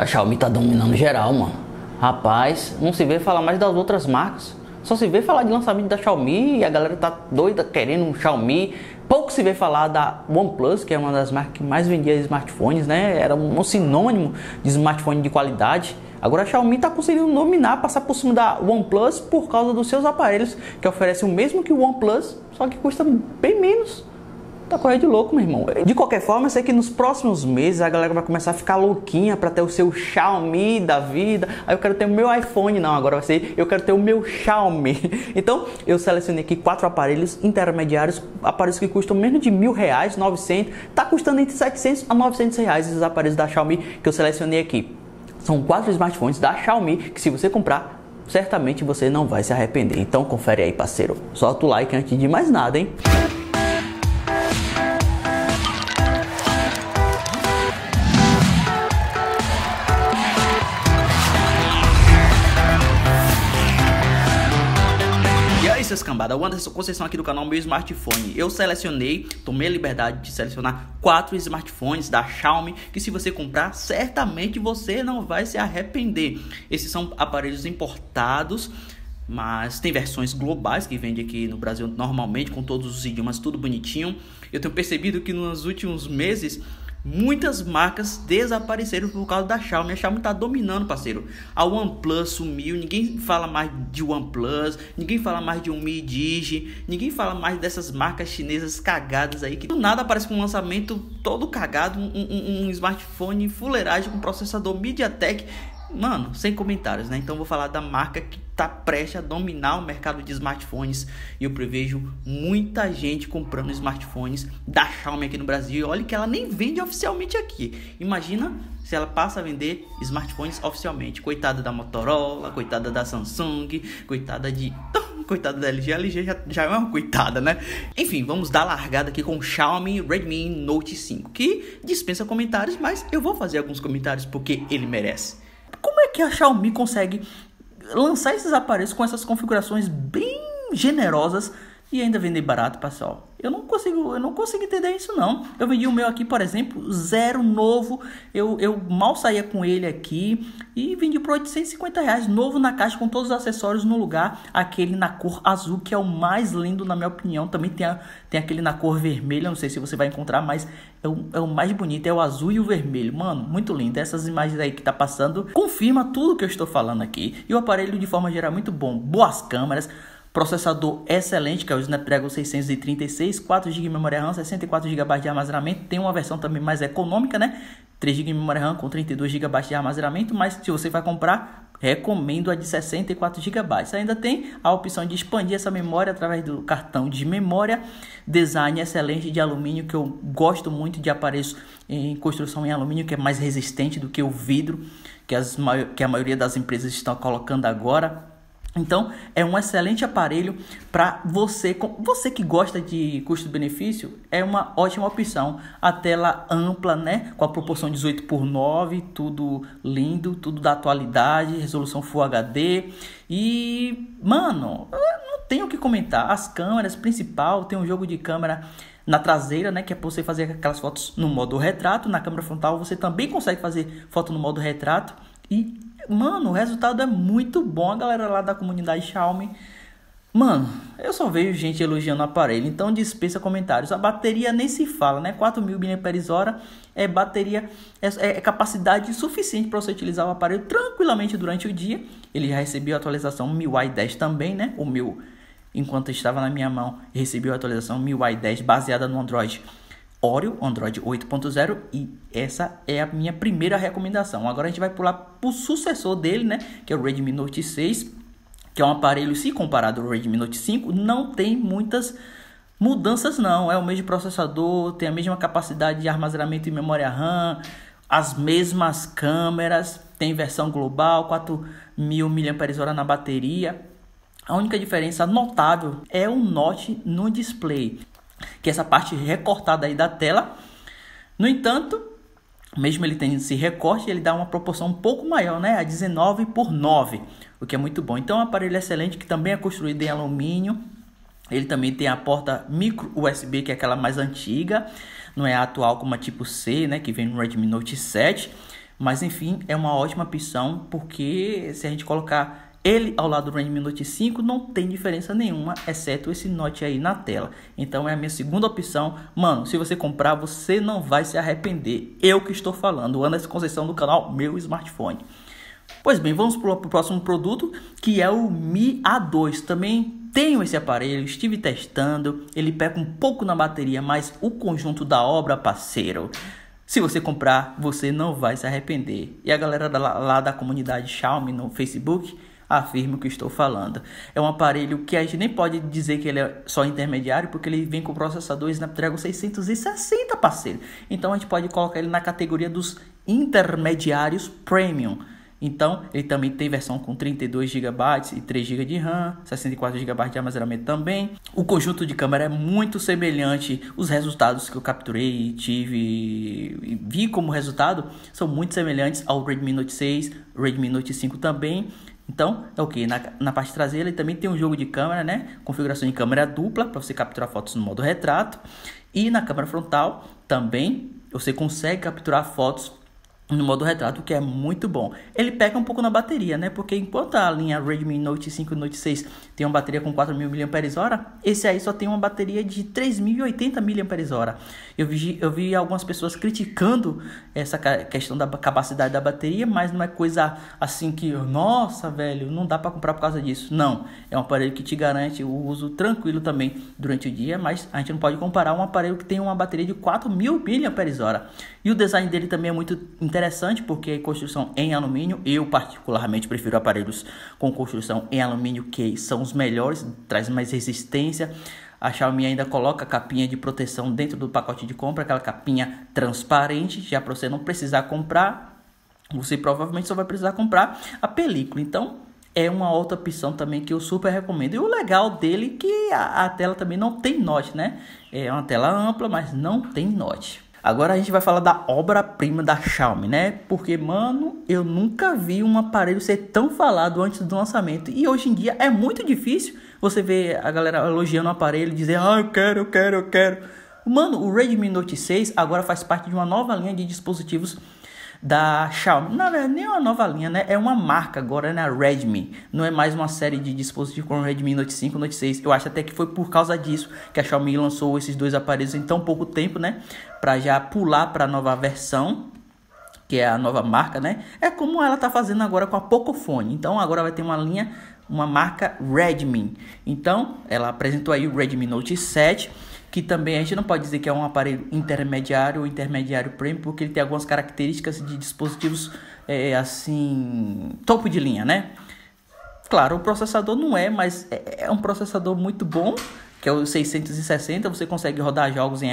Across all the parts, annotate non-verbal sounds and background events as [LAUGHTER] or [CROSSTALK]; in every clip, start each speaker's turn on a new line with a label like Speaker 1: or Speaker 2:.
Speaker 1: A Xiaomi tá dominando geral, mano. Rapaz, não se vê falar mais das outras marcas. Só se vê falar de lançamento da Xiaomi e a galera tá doida querendo um Xiaomi. Pouco se vê falar da OnePlus, que é uma das marcas que mais vendia smartphones, né? Era um sinônimo de smartphone de qualidade. Agora a Xiaomi está conseguindo dominar, passar por cima da OnePlus por causa dos seus aparelhos que oferecem o mesmo que o OnePlus, só que custa bem menos. Tá correndo de louco, meu irmão. De qualquer forma, eu sei que nos próximos meses a galera vai começar a ficar louquinha para ter o seu Xiaomi da vida. Aí eu quero ter o meu iPhone, não, agora vai ser eu quero ter o meu Xiaomi. [LAUGHS] Então, eu selecionei aqui quatro aparelhos intermediários, aparelhos que custam menos de mil reais, 900, tá custando entre 700 a 900 reais esses aparelhos da Xiaomi que eu selecionei aqui. São quatro smartphones da Xiaomi que se você comprar, certamente você não vai se arrepender. Então confere aí, parceiro. Solta o like antes de mais nada, hein? seus cambada, Anderson Conceição aqui do canal Meu Smartphone. Eu selecionei, tomei a liberdade de selecionar quatro smartphones da Xiaomi que se você comprar, certamente você não vai se arrepender. Esses são aparelhos importados mas tem versões globais que vende aqui no Brasil normalmente com todos os idiomas, tudo bonitinho. Eu tenho percebido que nos últimos meses Muitas marcas desapareceram por causa da Xiaomi. A Xiaomi está dominando, parceiro. A OnePlus sumiu, ninguém fala mais de OnePlus, ninguém fala mais de um Mi Digi, ninguém fala mais dessas marcas chinesas cagadas aí que do nada aparece com um lançamento todo cagado, um, um, um smartphone fuleiragem com processador MediaTek mano, sem comentários, né? Então vou falar da marca que tá prestes a dominar o mercado de smartphones e eu prevejo muita gente comprando smartphones da Xiaomi aqui no Brasil. Olha que ela nem vende oficialmente aqui. Imagina se ela passa a vender smartphones oficialmente. Coitada da Motorola, coitada da Samsung, coitada de [LAUGHS] coitada da LG, a LG já, já, é uma coitada, né? Enfim, vamos dar largada aqui com o Xiaomi Redmi Note 5, que dispensa comentários, mas eu vou fazer alguns comentários porque ele merece. Como é que a Xiaomi consegue lançar esses aparelhos com essas configurações bem generosas e ainda vender barato, pessoal. Eu não consigo, eu não consigo entender isso não. Eu vendi o meu aqui, por exemplo, zero novo. Eu, eu mal saía com ele aqui e vendi por 850 reais, novo na caixa com todos os acessórios no lugar. Aquele na cor azul que é o mais lindo na minha opinião. Também tem, a, tem aquele na cor vermelha, não sei se você vai encontrar, mas é o, é o mais bonito, é o azul e o vermelho. Mano, muito lindo. Essas imagens aí que tá passando confirma tudo que eu estou falando aqui. E o aparelho de forma geral é muito bom, boas câmeras. Processador excelente, que é o Snapdragon 636, 4 GB de memória RAM, 64 GB de armazenamento. Tem uma versão também mais econômica, né? 3 GB de memória RAM com 32 GB de armazenamento, mas se você vai comprar, recomendo a de 64 GB. Ainda tem a opção de expandir essa memória através do cartão de memória. Design excelente de alumínio, que eu gosto muito de aparelhos em construção em alumínio, que é mais resistente do que o vidro, que, as, que a maioria das empresas estão colocando agora então, é um excelente aparelho para você, você que gosta de custo-benefício, é uma ótima opção. A tela ampla, né, com a proporção 18 por 9, tudo lindo, tudo da atualidade, resolução Full HD. E, mano, não tenho o que comentar. As câmeras principal, tem um jogo de câmera na traseira, né, que é para você fazer aquelas fotos no modo retrato, na câmera frontal você também consegue fazer foto no modo retrato e Mano, o resultado é muito bom. A galera lá da comunidade Xiaomi. Mano, eu só vejo gente elogiando o aparelho, então dispensa comentários. A bateria nem se fala, né? 4.000 mAh é bateria, é, é, é capacidade suficiente para você utilizar o aparelho tranquilamente durante o dia. Ele já recebeu a atualização MIUI 10 também, né? O meu, enquanto estava na minha mão, recebeu a atualização MIUI 10 baseada no Android Oreo Android 8.0 e essa é a minha primeira recomendação. Agora a gente vai pular para o sucessor dele, né, que é o Redmi Note 6, que é um aparelho, se comparado ao Redmi Note 5, não tem muitas mudanças não. É o mesmo processador, tem a mesma capacidade de armazenamento e memória RAM, as mesmas câmeras, tem versão global, 4000 mAh na bateria. A única diferença notável é o Note no display que é essa parte recortada aí da tela. No entanto, mesmo ele tendo esse recorte, ele dá uma proporção um pouco maior, né? A 19 por 9, o que é muito bom. Então, é um aparelho excelente que também é construído em alumínio. Ele também tem a porta micro USB, que é aquela mais antiga, não é a atual como a tipo C, né, que vem no Redmi Note 7. Mas enfim, é uma ótima opção porque se a gente colocar ele ao lado do Redmi Note 5 não tem diferença nenhuma, exceto esse Note aí na tela. Então é a minha segunda opção. Mano, se você comprar, você não vai se arrepender. Eu que estou falando, o Anderson Conceição do canal Meu Smartphone. Pois bem, vamos para o próximo produto, que é o Mi A2. Também tenho esse aparelho, estive testando. Ele pega um pouco na bateria, mas o conjunto da obra, parceiro. Se você comprar, você não vai se arrepender. E a galera lá, lá da comunidade Xiaomi no Facebook afirmo que estou falando. É um aparelho que a gente nem pode dizer que ele é só intermediário, porque ele vem com processador Snapdragon 660, parceiro. Então a gente pode colocar ele na categoria dos intermediários premium. Então, ele também tem versão com 32 GB e 3 GB de RAM, 64 GB de armazenamento também. O conjunto de câmera é muito semelhante. Os resultados que eu capturei e tive e vi como resultado são muito semelhantes ao Redmi Note 6, Redmi Note 5 também. Então, é o que? Na, na parte traseira ele também tem um jogo de câmera, né? Configuração de câmera dupla para você capturar fotos no modo retrato. E na câmera frontal também você consegue capturar fotos no modo retrato, que é muito bom. Ele peca um pouco na bateria, né? Porque enquanto a linha Redmi Note 5 e Note 6 tem uma bateria com 4.000 mAh, esse aí só tem uma bateria de 3.080 mAh. Eu vi, eu vi algumas pessoas criticando essa questão da capacidade da bateria, mas não é coisa assim que, nossa, velho, não dá para comprar por causa disso. Não, é um aparelho que te garante o uso tranquilo também durante o dia, mas a gente não pode comparar um aparelho que tem uma bateria de 4.000 mAh. E o design dele também é muito interessante interessante porque construção em alumínio, eu particularmente prefiro aparelhos com construção em alumínio que são os melhores, traz mais resistência. A Xiaomi ainda coloca capinha de proteção dentro do pacote de compra, aquela capinha transparente, já para você não precisar comprar. Você provavelmente só vai precisar comprar a película. Então, é uma outra opção também que eu super recomendo. E o legal dele é que a, a tela também não tem note, né? É uma tela ampla, mas não tem note. Agora a gente vai falar da obra-prima da Xiaomi, né? Porque, mano, eu nunca vi um aparelho ser tão falado antes do lançamento. E hoje em dia é muito difícil você ver a galera elogiando o aparelho, e dizer, ah, eu quero, eu quero, eu quero. Mano, o Redmi Note 6 agora faz parte de uma nova linha de dispositivos da Xiaomi. Na verdade, é nem uma nova linha, né? É uma marca agora, né? A Redmi. Não é mais uma série de dispositivos como o Redmi Note 5, Note 6. Eu acho até que foi por causa disso que a Xiaomi lançou esses dois aparelhos em tão pouco tempo, né? Para já pular para a nova versão que é a nova marca, né? É como ela tá fazendo agora com a Pocophone. Então agora vai ter uma linha, uma marca Redmi. Então ela apresentou aí o Redmi Note 7 que também a gente não pode dizer que é um aparelho intermediário ou intermediário premium, porque ele tem algumas características de dispositivos é, assim, topo de linha, né? Claro, o processador não é, mas é, é um processador muito bom, que é o 660. Você consegue rodar jogos em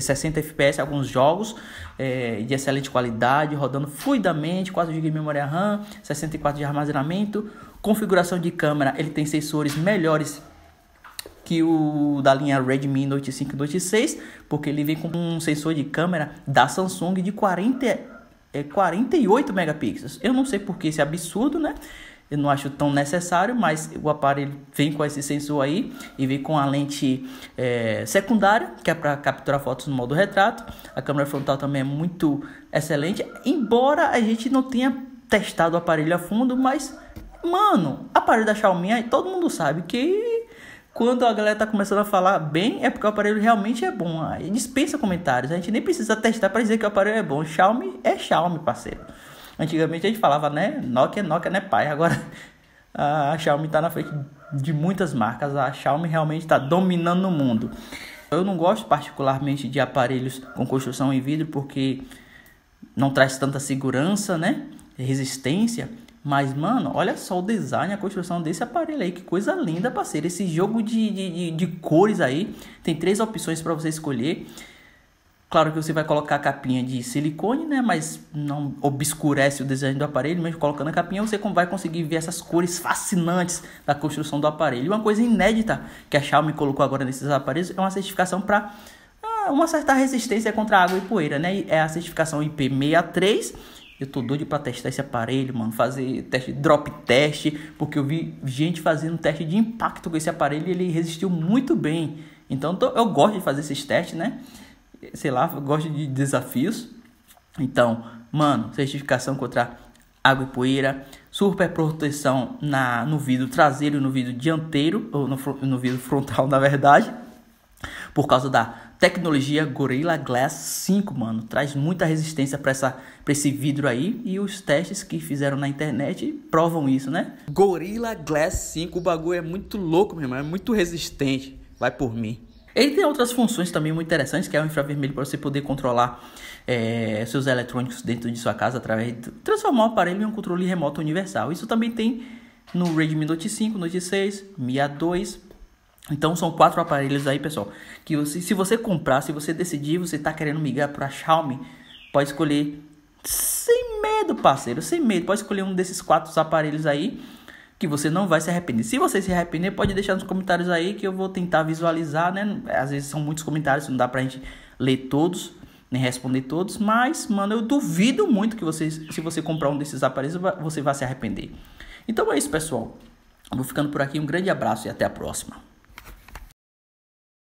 Speaker 1: 60 FPS, alguns jogos é, de excelente qualidade, rodando fluidamente, 4 GB de memória RAM, 64 de armazenamento. Configuração de câmera, ele tem sensores melhores que o da linha Redmi Note 5 e Note 6, porque ele vem com um sensor de câmera da Samsung de 40, é, 48 megapixels. Eu não sei por que esse absurdo, né? Eu não acho tão necessário, mas o aparelho vem com esse sensor aí e vem com a lente é, secundária, que é para capturar fotos no modo retrato. A câmera frontal também é muito excelente, embora a gente não tenha testado o aparelho a fundo, mas mano, aparelho da Xiaomi, aí todo mundo sabe que quando a galera tá começando a falar bem, é porque o aparelho realmente é bom. Aí dispensa comentários. A gente nem precisa testar para dizer que o aparelho é bom. Xiaomi é Xiaomi, parceiro. Antigamente a gente falava, né? Nokia é Nokia, né, pai? Agora [LAUGHS] a Xiaomi tá na frente de muitas marcas. A Xiaomi realmente está dominando o mundo. Eu não gosto particularmente de aparelhos com construção em vidro porque não traz tanta segurança, né? Resistência. Mas, mano, olha só o design, a construção desse aparelho aí. Que coisa linda, parceiro. Esse jogo de, de, de cores aí. Tem três opções para você escolher. Claro que você vai colocar a capinha de silicone, né? Mas não obscurece o design do aparelho. Mesmo colocando a capinha, você vai conseguir ver essas cores fascinantes da construção do aparelho. Uma coisa inédita que a Xiaomi colocou agora nesses aparelhos é uma certificação para ah, uma certa resistência contra água e poeira, né? É a certificação IP63 eu tô doido pra testar esse aparelho, mano. Fazer teste, drop teste. Porque eu vi gente fazendo teste de impacto com esse aparelho e ele resistiu muito bem. Então eu gosto de fazer esses testes, né? Sei lá, eu gosto de desafios. Então, mano, certificação contra água e poeira, super proteção na, no vidro traseiro e no vidro dianteiro, ou no, no vidro frontal, [LAUGHS] na verdade por causa da tecnologia Gorilla Glass 5, mano. Traz muita resistência para esse vidro aí e os testes que fizeram na internet provam isso, né? Gorilla Glass 5, o bagulho é muito louco, meu irmão, é muito resistente. Vai por mim. Ele tem outras funções também muito interessantes, que é o infravermelho para você poder controlar é, seus eletrônicos dentro de sua casa através de transformar o aparelho em um controle remoto universal. Isso também tem no Redmi Note 5, Note 6, Mi A2, então são quatro aparelhos aí, pessoal, que você, se você comprar, se você decidir, você tá querendo migrar para Xiaomi, pode escolher sem medo, parceiro, sem medo, pode escolher um desses quatro aparelhos aí que você não vai se arrepender. Se você se arrepender, pode deixar nos comentários aí que eu vou tentar visualizar, né? Às vezes são muitos comentários, não dá pra gente ler todos, nem responder todos, mas mano, eu duvido muito que você se você comprar um desses aparelhos, você vai se arrepender. Então é isso, pessoal. vou ficando por aqui, um grande abraço e até a próxima.